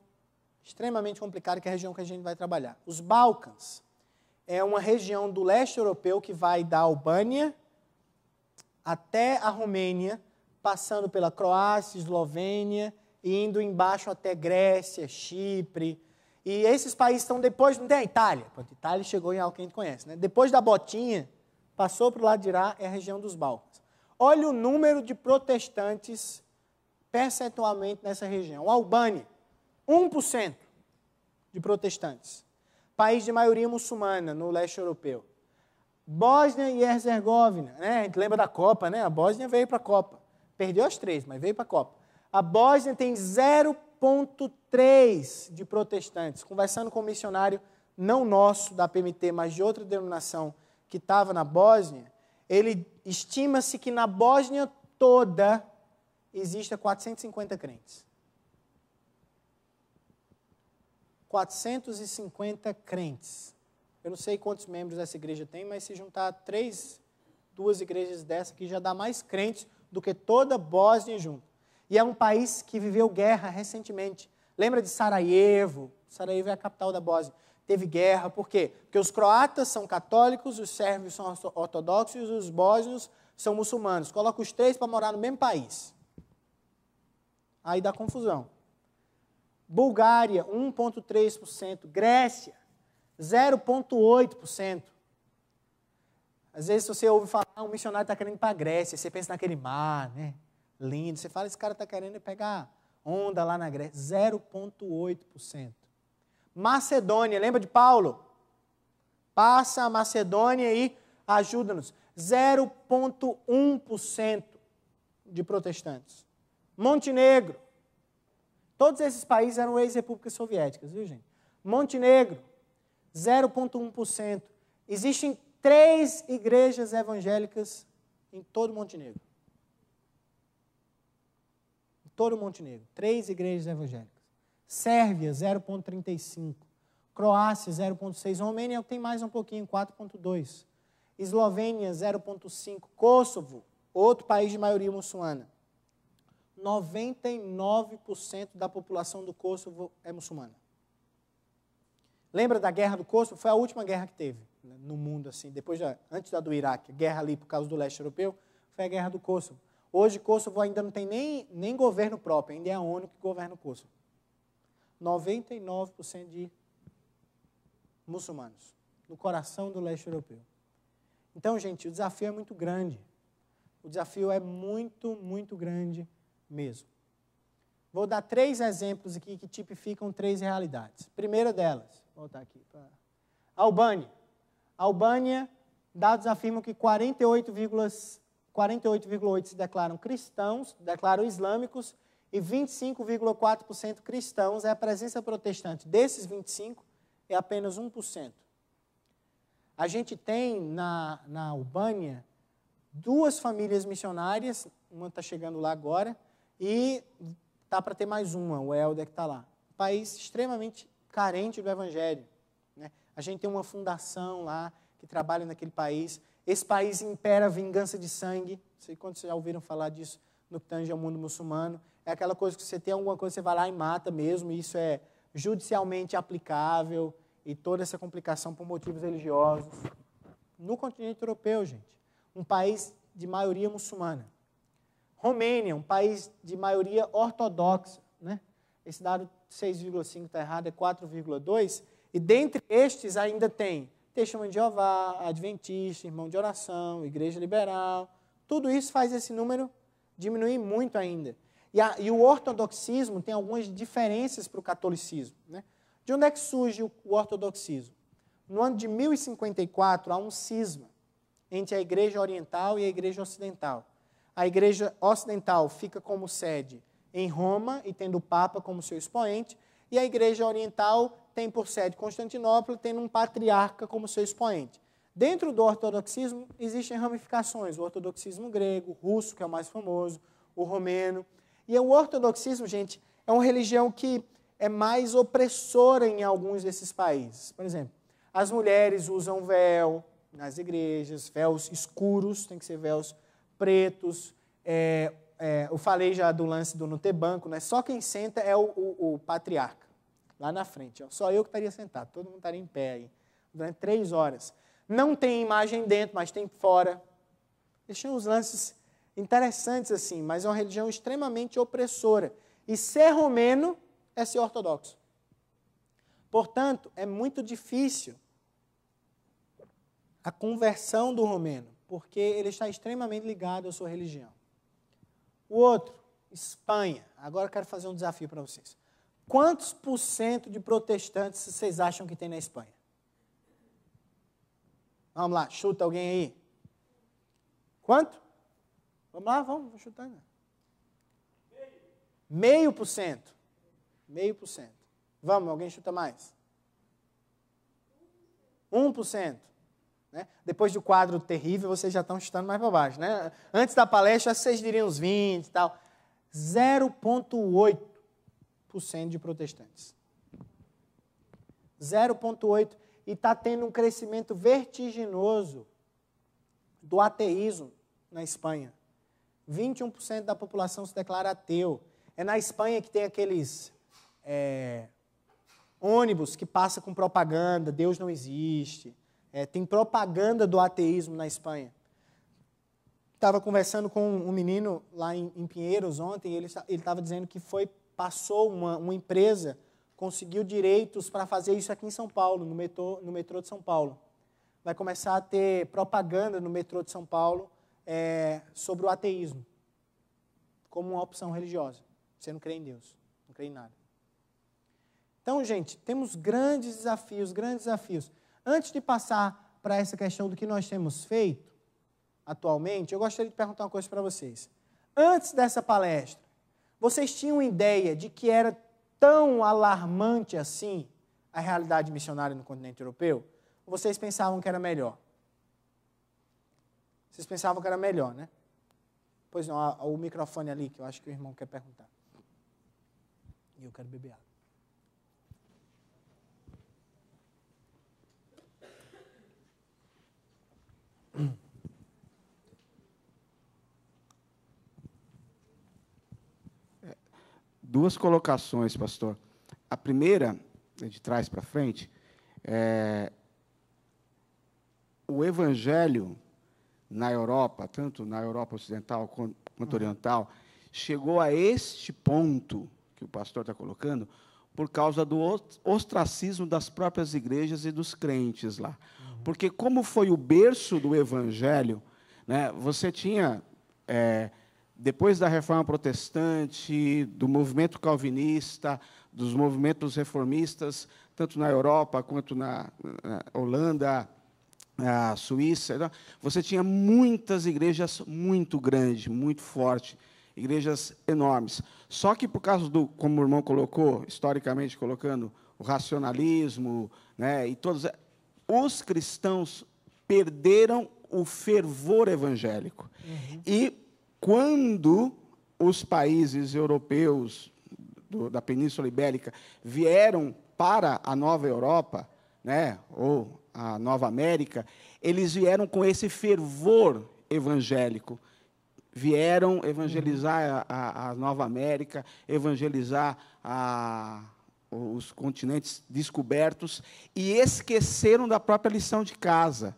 B: extremamente complicada, que é a região que a gente vai trabalhar. Os Balcãs é uma região do leste europeu que vai da Albânia até a Romênia, passando pela Croácia, Eslovênia, e indo embaixo até Grécia, Chipre, e esses países estão depois, não tem a Itália? Pronto, Itália chegou em algo que a gente conhece, né? Depois da Botinha, passou para o lado de Irá, é a região dos Balcãs. Olha o número de protestantes percentualmente nessa região. Albânia, 1% de protestantes. País de maioria muçulmana no leste europeu. Bósnia e Herzegovina, né? A gente lembra da Copa, né? A Bósnia veio para a Copa. Perdeu as três, mas veio para a Copa. A Bósnia tem 0 0.3 de protestantes. Conversando com um missionário, não nosso da PMT, mas de outra denominação que estava na Bósnia, ele estima-se que na Bósnia toda exista 450 crentes. 450 crentes. Eu não sei quantos membros essa igreja tem, mas se juntar três, duas igrejas dessa aqui, já dá mais crentes do que toda Bósnia junto. E é um país que viveu guerra recentemente. Lembra de Sarajevo? Sarajevo é a capital da Bósnia. Teve guerra, por quê? Porque os croatas são católicos, os sérvios são ortodoxos, e os bósnios são muçulmanos. Coloca os três para morar no mesmo país. Aí dá confusão. Bulgária, 1,3%. Grécia, 0,8%. Às vezes você ouve falar, ah, um missionário está querendo ir para a Grécia, você pensa naquele mar, né? lindo. Você fala, esse cara está querendo pegar onda lá na Grécia. 0,8%. Macedônia, lembra de Paulo? Passa a Macedônia e ajuda-nos. 0,1% de protestantes. Montenegro. Todos esses países eram ex-repúblicas soviéticas, viu, gente? Montenegro, 0,1%. Existem três igrejas evangélicas em todo Montenegro todo o Montenegro, três igrejas evangélicas. Sérvia, 0,35. Croácia, 0,6. Romênia tem mais um pouquinho, 4,2. Eslovênia, 0,5. Kosovo, outro país de maioria muçulmana. 99% da população do Kosovo é muçulmana. Lembra da guerra do Kosovo? Foi a última guerra que teve né, no mundo, assim, depois da, antes da do Iraque, guerra ali por causa do leste europeu, foi a guerra do Kosovo. Hoje Kosovo ainda não tem nem, nem governo próprio, ainda é a ONU que governa o Kosovo. 99% de muçulmanos no coração do leste europeu. Então, gente, o desafio é muito grande. O desafio é muito, muito grande mesmo. Vou dar três exemplos aqui que tipificam três realidades. Primeira delas, vou voltar aqui para Albânia. Albânia, dados afirmam que 48, 48,8% se declaram cristãos, declaram islâmicos, e 25,4% cristãos. É a presença protestante. Desses 25%, é apenas 1%. A gente tem na, na Albânia duas famílias missionárias, uma está chegando lá agora, e tá para ter mais uma, o Helder que está lá. Um país extremamente carente do evangelho. Né? A gente tem uma fundação lá que trabalha naquele país esse país impera a vingança de sangue. Não sei quantos já ouviram falar disso no que tange ao mundo muçulmano. É aquela coisa que você tem alguma coisa, você vai lá e mata mesmo. E isso é judicialmente aplicável e toda essa complicação por motivos religiosos. No continente europeu, gente, um país de maioria muçulmana. Romênia, um país de maioria ortodoxa, né? Esse dado 6,5 está errado, é 4,2. E dentre estes ainda tem Testemunho de Jeová, Adventista, Irmão de Oração, Igreja Liberal, tudo isso faz esse número diminuir muito ainda. E, a, e o ortodoxismo tem algumas diferenças para o catolicismo. Né? De onde é que surge o, o ortodoxismo? No ano de 1054, há um cisma entre a Igreja Oriental e a Igreja Ocidental. A Igreja Ocidental fica como sede em Roma e tendo o Papa como seu expoente, e a Igreja Oriental tem por sede Constantinopla, tendo um patriarca como seu expoente. Dentro do ortodoxismo existem ramificações, o ortodoxismo grego, russo, que é o mais famoso, o romeno. E o ortodoxismo, gente, é uma religião que é mais opressora em alguns desses países. Por exemplo, as mulheres usam véu nas igrejas, véus escuros, tem que ser véus pretos. É, é, eu falei já do lance do nutebanco né? só quem senta é o, o, o patriarca lá na frente. Ó. Só eu que estaria sentado, todo mundo estaria em pé aí, durante três horas. Não tem imagem dentro, mas tem fora. Eles tinham uns lances interessantes assim, mas é uma religião extremamente opressora. E ser romeno é ser ortodoxo. Portanto, é muito difícil a conversão do romeno, porque ele está extremamente ligado à sua religião. O outro, Espanha. Agora eu quero fazer um desafio para vocês. Quantos por cento de protestantes vocês acham que tem na Espanha? Vamos lá, chuta alguém aí. Quanto? Vamos lá, vamos, vou chutar. Né? Meio por cento. Meio por cento. Vamos, alguém chuta mais. 1%. Né? Depois do quadro terrível, vocês já estão chutando mais para baixo. Né? Antes da palestra, vocês diriam uns 20 e tal. 0,8%. 0,8% de protestantes. 0,8%. E está tendo um crescimento vertiginoso do ateísmo na Espanha. 21% da população se declara ateu. É na Espanha que tem aqueles é, ônibus que passa com propaganda, Deus não existe. É, tem propaganda do ateísmo na Espanha. Estava conversando com um menino lá em, em Pinheiros ontem, e ele estava dizendo que foi passou uma, uma empresa, conseguiu direitos para fazer isso aqui em São Paulo, no metrô, no metrô de São Paulo. Vai começar a ter propaganda no metrô de São Paulo é, sobre o ateísmo como uma opção religiosa. Você não crê em Deus, não crê em nada. Então, gente, temos grandes desafios, grandes desafios. Antes de passar para essa questão do que nós temos feito atualmente, eu gostaria de perguntar uma coisa para vocês. Antes dessa palestra, vocês tinham ideia de que era tão alarmante assim a realidade missionária no continente europeu? Ou vocês pensavam que era melhor? Vocês pensavam que era melhor, né? Pois não, o microfone ali, que eu acho que o irmão quer perguntar. E eu quero beber água.
C: duas colocações, pastor. A primeira, né, de trás para frente, é, o evangelho na Europa, tanto na Europa Ocidental quanto uhum. Oriental, chegou a este ponto que o pastor está colocando por causa do ostracismo das próprias igrejas e dos crentes lá. Uhum. Porque como foi o berço do evangelho, né, você tinha é, depois da reforma protestante, do movimento calvinista, dos movimentos reformistas, tanto na Europa quanto na, na Holanda, na Suíça, então, você tinha muitas igrejas muito grandes, muito fortes, igrejas enormes. Só que por causa do, como o irmão colocou, historicamente colocando, o racionalismo, né, e todos os cristãos perderam o fervor evangélico. Uhum. E quando os países europeus do, da Península Ibérica vieram para a Nova Europa, né, ou a Nova América, eles vieram com esse fervor evangélico. Vieram evangelizar uhum. a, a Nova América, evangelizar a, os continentes descobertos e esqueceram da própria lição de casa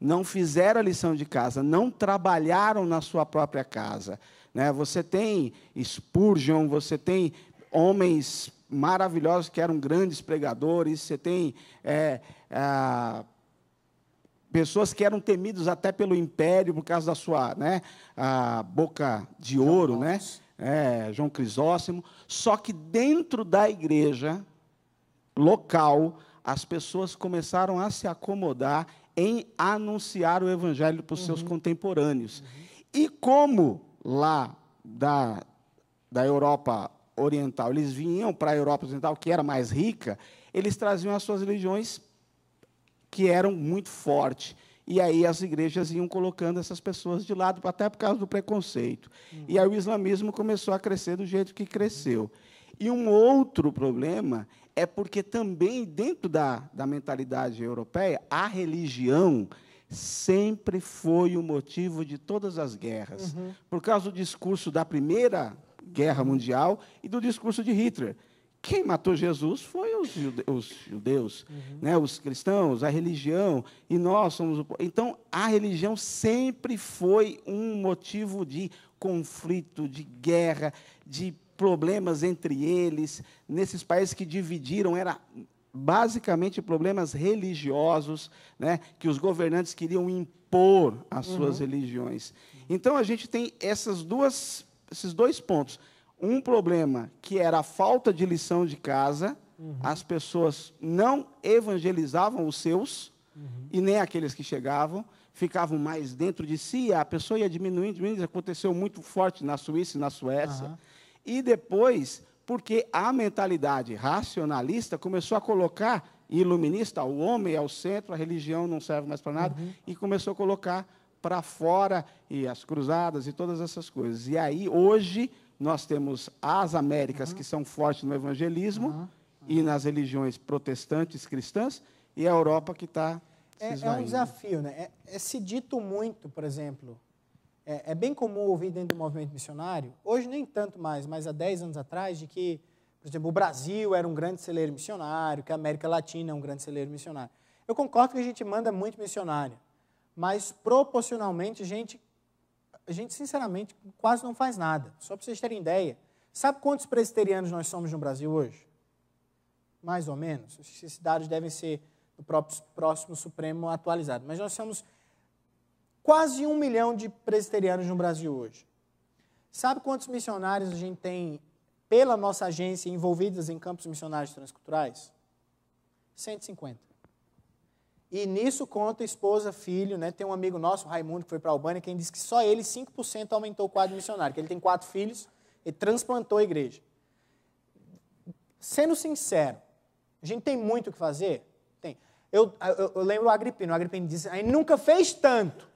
C: não fizeram a lição de casa, não trabalharam na sua própria casa. Né? Você tem Spurgeon, você tem homens maravilhosos que eram grandes pregadores, você tem é, é, pessoas que eram temidos até pelo império por causa da sua né, a boca de ouro, João né? É, João Crisóstomo. Só que dentro da igreja local, as pessoas começaram a se acomodar em anunciar o evangelho para os uhum. seus contemporâneos. Uhum. E como lá da, da Europa Oriental, eles vinham para a Europa Ocidental, que era mais rica, eles traziam as suas religiões que eram muito fortes. E aí as igrejas iam colocando essas pessoas de lado, até por causa do preconceito. Uhum. E aí o islamismo começou a crescer do jeito que cresceu. Uhum. E um outro problema é porque também dentro da, da mentalidade europeia, a religião sempre foi o motivo de todas as guerras. Uhum. Por causa do discurso da Primeira Guerra Mundial e do discurso de Hitler. Quem matou Jesus foi os, jude os judeus, uhum. né, os cristãos, a religião, e nós somos o povo. Então, a religião sempre foi um motivo de conflito, de guerra, de problemas entre eles, nesses países que dividiram, era basicamente problemas religiosos, né, que os governantes queriam impor as uhum. suas uhum. religiões. Então a gente tem essas duas, esses dois pontos. Um problema que era a falta de lição de casa, uhum. as pessoas não evangelizavam os seus uhum. e nem aqueles que chegavam, ficavam mais dentro de si, a pessoa ia diminuindo, diminuindo, aconteceu muito forte na Suíça e na Suécia e depois porque a mentalidade racionalista começou a colocar iluminista, o homem é o centro, a religião não serve mais para nada, uhum. e começou a colocar para fora e as cruzadas e todas essas coisas. E aí hoje nós temos as Américas uhum. que são fortes no evangelismo uhum. e nas religiões protestantes cristãs e a Europa que está
B: é, é um desafio, né? É, é se dito muito, por exemplo, é, é, bem comum ouvir dentro do movimento missionário, hoje nem tanto mais, mas há 10 anos atrás, de que, por exemplo, o Brasil era um grande celeiro missionário, que a América Latina é um grande celeiro missionário. Eu concordo que a gente manda muito missionário, mas proporcionalmente a gente, a gente sinceramente, quase não faz nada. Só para vocês terem ideia, sabe quantos presbiterianos nós somos no Brasil hoje? Mais ou menos. Esses dados devem ser do próprio, próximo Supremo atualizado. Mas nós somos quase um milhão de presbiterianos no Brasil hoje. Sabe quantos missionários a gente tem pela nossa agência envolvidos em campos missionários transculturais? 150. E nisso conta esposa, filho, né? Tem um amigo nosso, Raimundo, que foi para a Albânia, quem disse que só ele, 5%, aumentou o quadro missionário, que ele tem quatro filhos e transplantou a igreja. Sendo sincero, a gente tem muito o que fazer? Tem. Eu, eu, eu lembro o Agripino, o Agripino disse, a gente nunca fez tanto,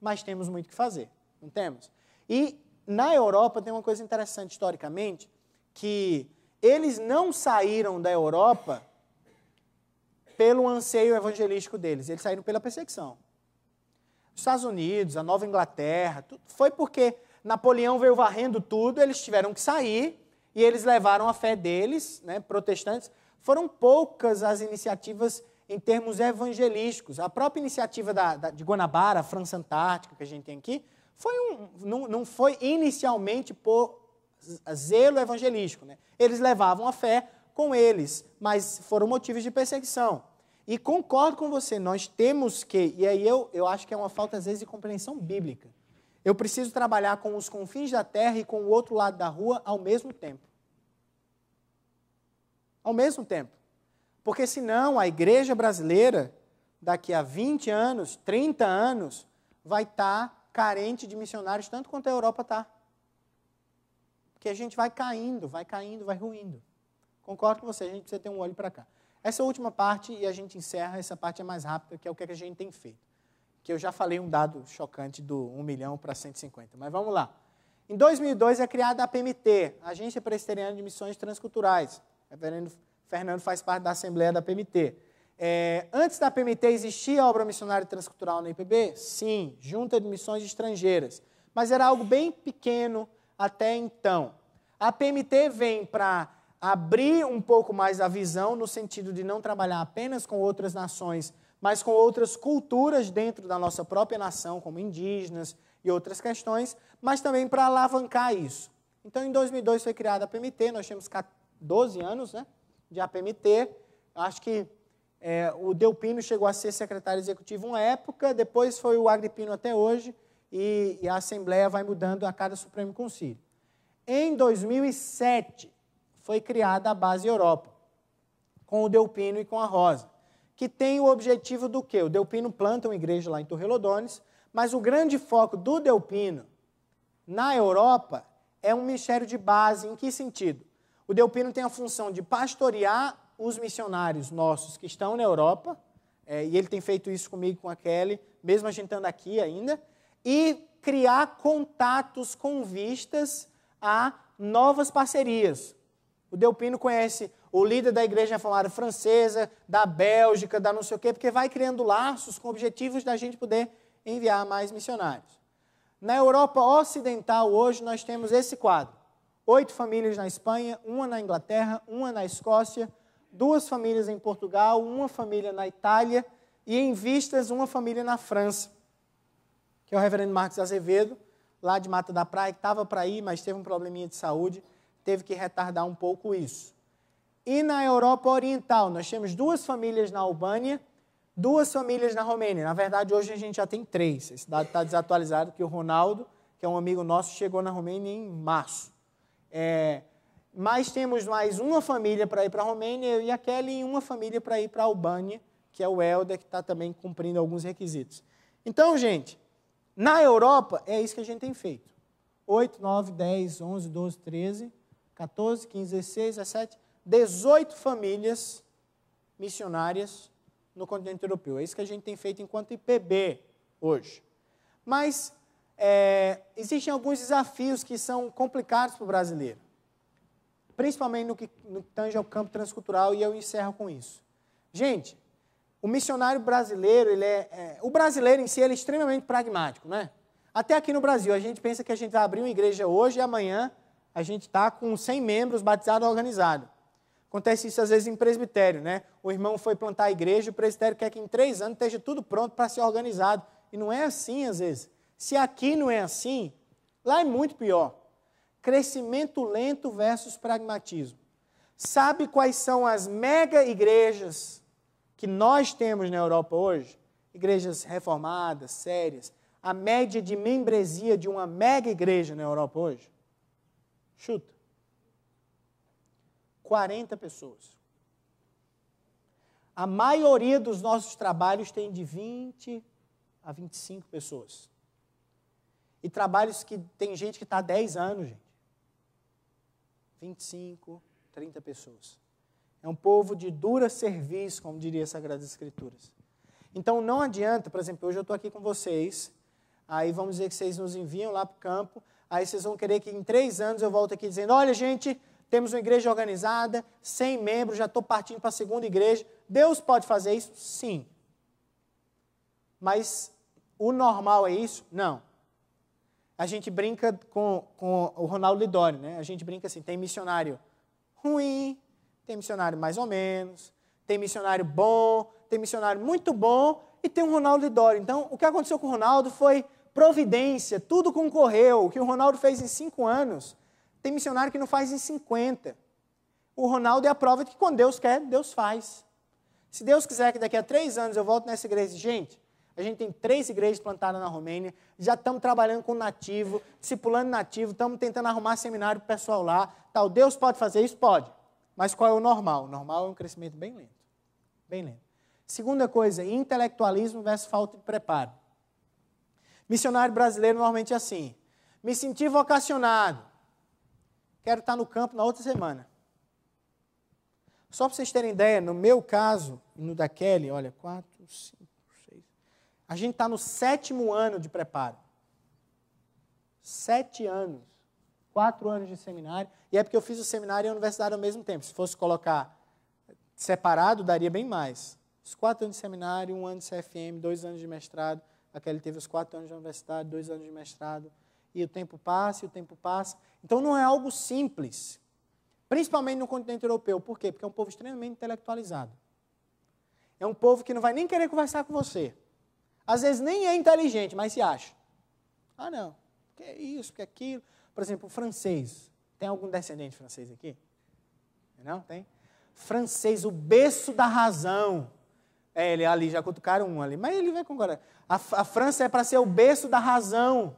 B: mas temos muito que fazer, não temos? E na Europa tem uma coisa interessante historicamente, que eles não saíram da Europa pelo anseio evangelístico deles, eles saíram pela perseguição. Os Estados Unidos, a Nova Inglaterra, tudo, foi porque Napoleão veio varrendo tudo, eles tiveram que sair e eles levaram a fé deles, né, protestantes. Foram poucas as iniciativas em termos evangelísticos. A própria iniciativa da, da, de Guanabara, a França Antártica, que a gente tem aqui, foi um, não, não foi inicialmente por zelo evangelístico. Né? Eles levavam a fé com eles, mas foram motivos de perseguição. E concordo com você, nós temos que, e aí eu, eu acho que é uma falta, às vezes, de compreensão bíblica. Eu preciso trabalhar com os confins da terra e com o outro lado da rua ao mesmo tempo. Ao mesmo tempo. Porque senão a igreja brasileira, daqui a 20 anos, 30 anos, vai estar tá carente de missionários tanto quanto a Europa está. Porque a gente vai caindo, vai caindo, vai ruindo. Concordo com você, a gente precisa ter um olho para cá. Essa última parte, e a gente encerra, essa parte é mais rápida, que é o que é a gente tem feito. Que eu já falei um dado chocante do 1 milhão para 150, mas vamos lá. Em 2002 é criada a PMT, Agência Presteriana de Missões Transculturais. Reverendo é Fernando faz parte da Assembleia da PMT. É, antes da PMT existia a obra missionária transcultural na IPB? Sim, junta de missões estrangeiras. Mas era algo bem pequeno até então. A PMT vem para abrir um pouco mais a visão, no sentido de não trabalhar apenas com outras nações, mas com outras culturas dentro da nossa própria nação, como indígenas e outras questões, mas também para alavancar isso. Então, em 2002 foi criada a PMT, nós temos 12 anos, né? de APMT. Acho que é, o Delpino chegou a ser secretário executivo uma época, depois foi o Agripino até hoje, e, e a Assembleia vai mudando a cada Supremo Concílio. Em 2007, foi criada a Base Europa, com o Delpino e com a Rosa, que tem o objetivo do quê? O Delpino planta uma igreja lá em Torrelodones, mas o grande foco do Delpino na Europa é um ministério de base. Em que sentido? O Delpino tem a função de pastorear os missionários nossos que estão na Europa, é, e ele tem feito isso comigo, com a Kelly, mesmo a gente estando aqui ainda, e criar contatos com vistas a novas parcerias. O Delpino conhece o líder da Igreja Reformada Francesa, da Bélgica, da não sei o quê, porque vai criando laços com objetivos da gente poder enviar mais missionários. Na Europa Ocidental, hoje, nós temos esse quadro oito famílias na Espanha, uma na Inglaterra, uma na Escócia, duas famílias em Portugal, uma família na Itália e em vistas uma família na França, que é o reverendo Marcos Azevedo, lá de Mata da Praia, que estava para ir, mas teve um probleminha de saúde, teve que retardar um pouco isso. E na Europa Oriental, nós temos duas famílias na Albânia, duas famílias na Romênia. Na verdade, hoje a gente já tem três. Esse dado está desatualizado, porque o Ronaldo, que é um amigo nosso, chegou na Romênia em março. É, mas temos mais uma família para ir para a Romênia, eu e a Kelly, e uma família para ir para a Albânia, que é o Helder, que está também cumprindo alguns requisitos. Então, gente, na Europa é isso que a gente tem feito. 8, 9, 10, 11, 12, 13, 14, 15, 16, 17, 18 famílias missionárias no continente europeu. É isso que a gente tem feito enquanto IPB hoje. Mas é, existem alguns desafios que são complicados para o brasileiro, principalmente no que no tange ao campo transcultural, e eu encerro com isso. Gente, o missionário brasileiro, ele é, é, o brasileiro em si ele é extremamente pragmático, né? Até aqui no Brasil, a gente pensa que a gente vai abrir uma igreja hoje e amanhã a gente está com 100 membros batizados organizado. Acontece isso às vezes em presbitério, né? O irmão foi plantar a igreja, o presbitério quer que em três anos esteja tudo pronto para ser organizado. E não é assim às vezes. Se aqui não é assim, lá é muito pior. Crescimento lento versus pragmatismo. Sabe quais são as mega igrejas que nós temos na Europa hoje? Igrejas reformadas, sérias. A média de membresia de uma mega igreja na Europa hoje? Chuta. 40 pessoas. A maioria dos nossos trabalhos tem de 20 a 25 pessoas. E trabalhos que tem gente que está há 10 anos, gente. 25, 30 pessoas. É um povo de dura serviço, como diria as Sagradas Escrituras. Então não adianta, por exemplo, hoje eu estou aqui com vocês, aí vamos dizer que vocês nos enviam lá para o campo, aí vocês vão querer que em três anos eu volte aqui dizendo: olha, gente, temos uma igreja organizada, 100 membros, já estou partindo para a segunda igreja. Deus pode fazer isso? Sim. Mas o normal é isso? Não a gente brinca com, com o Ronaldo Lidori, né? A gente brinca assim, tem missionário ruim, tem missionário mais ou menos, tem missionário bom, tem missionário muito bom e tem o Ronaldo Lidori. Então, o que aconteceu com o Ronaldo foi providência, tudo concorreu. O que o Ronaldo fez em cinco anos, tem missionário que não faz em 50. O Ronaldo é a prova de que quando Deus quer, Deus faz. Se Deus quiser que daqui a três anos eu volte nessa igreja, gente, a gente tem três igrejas plantadas na Romênia, já estamos trabalhando com nativo, discipulando nativo, estamos tentando arrumar seminário para o pessoal lá. Tal, Deus pode fazer isso? Pode. Mas qual é o normal? O normal é um crescimento bem lento. Bem lento. Segunda coisa, intelectualismo versus falta de preparo. Missionário brasileiro normalmente é assim. Me senti vocacionado. Quero estar no campo na outra semana. Só para vocês terem ideia, no meu caso, no da Kelly, olha, quatro, cinco, a gente está no sétimo ano de preparo. Sete anos. Quatro anos de seminário. E é porque eu fiz o seminário e a universidade ao mesmo tempo. Se fosse colocar separado, daria bem mais. Os quatro anos de seminário, um ano de CFM, dois anos de mestrado. Aquele teve os quatro anos de universidade, dois anos de mestrado. E o tempo passa, e o tempo passa. Então não é algo simples. Principalmente no continente europeu. Por quê? Porque é um povo extremamente intelectualizado. É um povo que não vai nem querer conversar com você. Às vezes nem é inteligente, mas se acha. Ah, não, que é isso, que é aquilo. Por exemplo, o francês. Tem algum descendente francês aqui? Não? Tem? Francês, o berço da razão. É, ele ali, já cutucaram um ali, mas ele vai concordar. A, a França é para ser o berço da razão.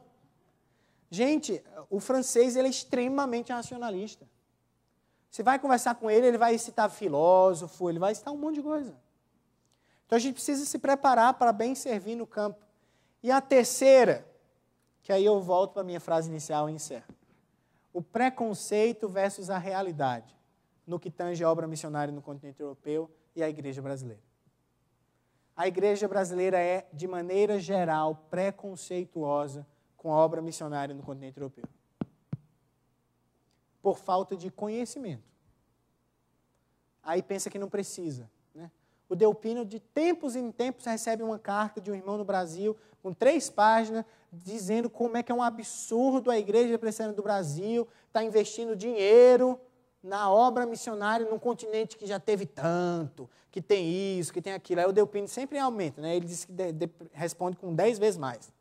B: Gente, o francês ele é extremamente racionalista. Você vai conversar com ele, ele vai citar filósofo, ele vai citar um monte de coisa. Então a gente precisa se preparar para bem servir no campo. E a terceira, que aí eu volto para a minha frase inicial e encerro. O preconceito versus a realidade no que tange a obra missionária no continente europeu e a igreja brasileira. A igreja brasileira é, de maneira geral, preconceituosa com a obra missionária no continente europeu. Por falta de conhecimento. Aí pensa que não precisa. O Delpino, de tempos em tempos, recebe uma carta de um irmão no Brasil, com três páginas, dizendo como é que é um absurdo a Igreja Presbiteriana do Brasil estar tá investindo dinheiro na obra missionária num continente que já teve tanto, que tem isso, que tem aquilo. Aí o Delpino sempre aumenta, né? ele diz que de, de, responde com dez vezes mais.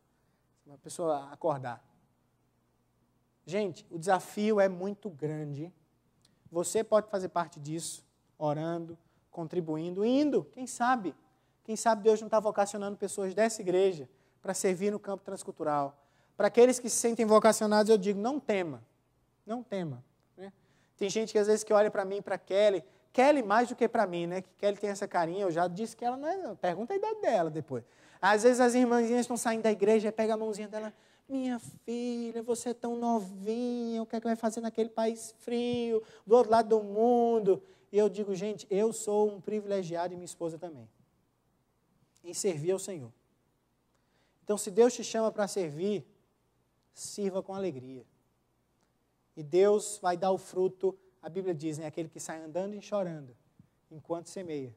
B: Uma pessoa acordar. Gente, o desafio é muito grande. Você pode fazer parte disso, orando, contribuindo, indo, quem sabe? Quem sabe Deus não está vocacionando pessoas dessa igreja para servir no campo transcultural. Para aqueles que se sentem vocacionados, eu digo, não tema, não tema. Né? Tem gente que às vezes que olha para mim, para Kelly, Kelly mais do que para mim, né? Que Kelly tem essa carinha, eu já disse que ela não é, não. pergunta a idade dela depois. Às vezes as irmãzinhas estão saindo da igreja, pega a mãozinha dela, minha filha, você é tão novinha, o que é que vai fazer naquele país frio, do outro lado do mundo? eu digo, gente, eu sou um privilegiado e minha esposa também, em servir ao Senhor. Então, se Deus te chama para servir, sirva com alegria. E Deus vai dar o fruto, a Bíblia diz, né? aquele que sai andando e chorando, enquanto semeia,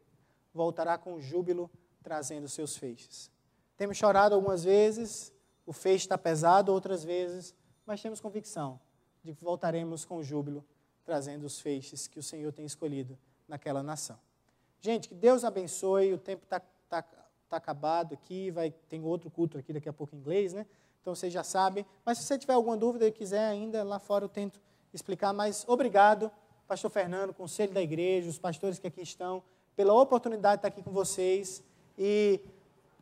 B: voltará com júbilo trazendo seus feixes. Temos chorado algumas vezes, o feixe está pesado outras vezes, mas temos convicção de que voltaremos com júbilo trazendo os feixes que o Senhor tem escolhido naquela nação. Gente, que Deus abençoe. O tempo está tá, tá acabado aqui. Vai, tem outro culto aqui daqui a pouco em inglês, né? Então vocês já sabem. Mas se você tiver alguma dúvida e quiser ainda, lá fora eu tento explicar. Mas obrigado, Pastor Fernando, Conselho da Igreja, os pastores que aqui estão, pela oportunidade de estar aqui com vocês. E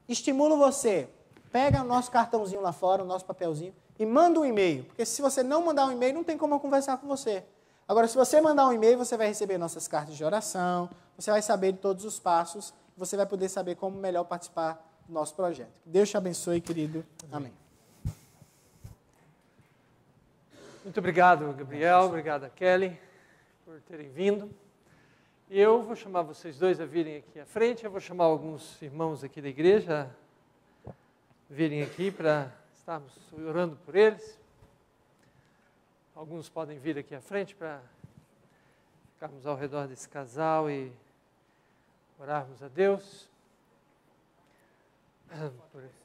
B: estimulo você, pega o nosso cartãozinho lá fora, o nosso papelzinho, e manda um e-mail. Porque se você não mandar um e-mail, não tem como eu conversar com você. Agora, se você mandar um e-mail, você vai receber nossas cartas de oração, você vai saber de todos os passos, você vai poder saber como melhor participar do nosso projeto. Deus te abençoe, querido. Amém.
A: Muito obrigado, Gabriel. Obrigado, Kelly, por terem vindo. Eu vou chamar vocês dois a virem aqui à frente. Eu vou chamar alguns irmãos aqui da igreja a virem aqui para estarmos orando por eles. Alguns podem vir aqui à frente para ficarmos ao redor desse casal e orarmos a Deus. [clears throat] Por isso.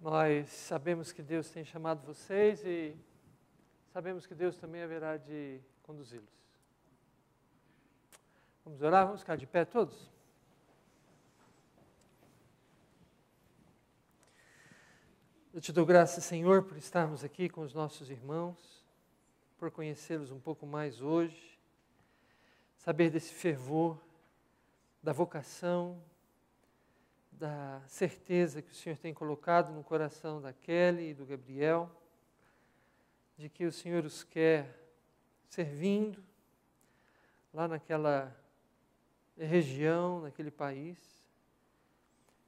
A: Nós sabemos que Deus tem chamado vocês e sabemos que Deus também haverá de conduzi-los. Vamos orar? Vamos ficar de pé todos? Eu te dou graças, Senhor, por estarmos aqui com os nossos irmãos, por conhecê-los um pouco mais hoje, saber desse fervor, da vocação, da certeza que o Senhor tem colocado no coração da Kelly e do Gabriel, de que o Senhor os quer servindo lá naquela região, naquele país.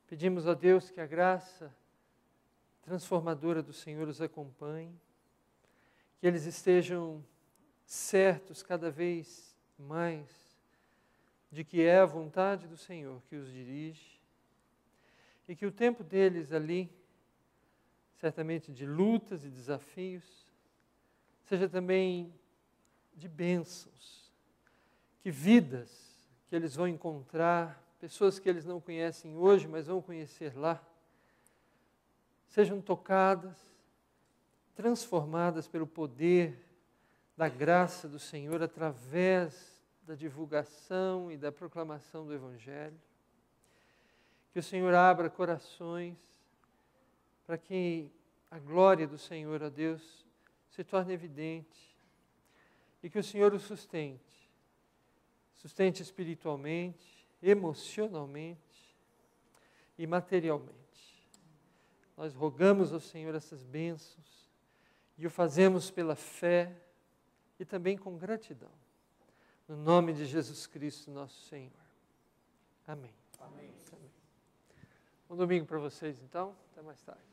A: Pedimos a Deus que a graça transformadora do Senhor os acompanhe, que eles estejam certos cada vez mais de que é a vontade do Senhor que os dirige e que o tempo deles ali, certamente de lutas e desafios, seja também de bênçãos, que vidas que eles vão encontrar, pessoas que eles não conhecem hoje, mas vão conhecer lá, sejam tocadas, transformadas pelo poder da graça do Senhor através da divulgação e da proclamação do Evangelho. Que o Senhor abra corações para que a glória do Senhor, a Deus, se torne evidente. E que o Senhor o sustente. Sustente espiritualmente, emocionalmente e materialmente. Nós rogamos ao Senhor essas bênçãos e o fazemos pela fé e também com gratidão. No nome de Jesus Cristo, nosso Senhor. Amém. Amém. Bom domingo para vocês, então. Até mais tarde.